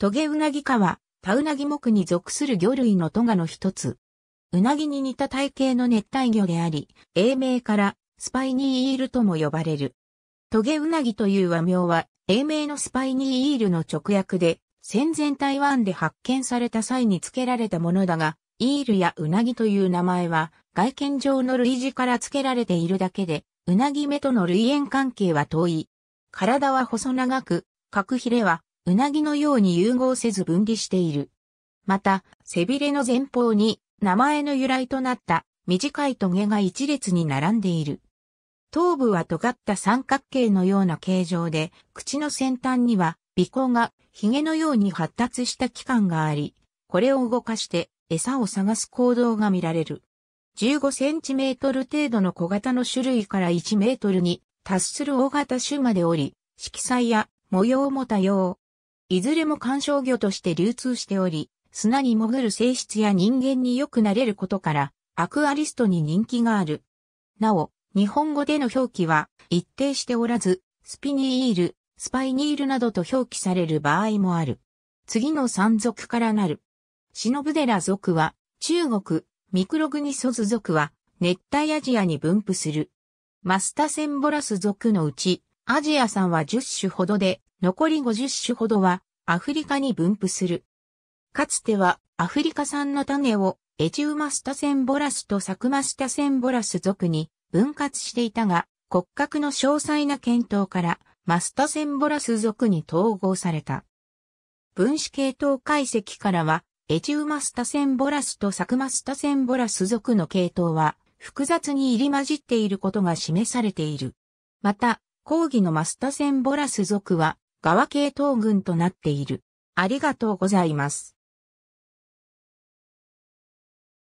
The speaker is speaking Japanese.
トゲウナギ科は、タウナギ目に属する魚類のトガの一つ。ウナギに似た体型の熱帯魚であり、英名からスパイニーイールとも呼ばれる。トゲウナギという和名は、英名のスパイニーイールの直訳で、戦前台湾で発見された際に付けられたものだが、イールやウナギという名前は、外見上の類似から付けられているだけで、ウナギ目との類縁関係は遠い。体は細長く、角ヒレはうなぎのように融合せず分離している。また、背びれの前方に名前の由来となった短いトゲが一列に並んでいる。頭部は尖った三角形のような形状で、口の先端には鼻孔が髭のように発達した器官があり、これを動かして餌を探す行動が見られる。15センチメートル程度の小型の種類から1メートルに達する大型種までおり、色彩や模様も多様、いずれも観賞魚として流通しており、砂に潜る性質や人間によくなれることから、アクアリストに人気がある。なお、日本語での表記は一定しておらず、スピニール、スパイニールなどと表記される場合もある。次の山族からなる。忍ラ族は中国、ミクログニソズ族は熱帯アジアに分布する。マスタセンボラス族のうち、アジアさんは10種ほどで、残り50種ほどはアフリカに分布する。かつてはアフリカ産の種をエジウマスタセンボラスとサクマスタセンボラス属に分割していたが骨格の詳細な検討からマスタセンボラス属に統合された。分子系統解析からはエジウマスタセンボラスとサクマスタセンボラス属の系統は複雑に入り混じっていることが示されている。また、講義のマスタセンボラス属は側系統群となっている。ありがとうございます。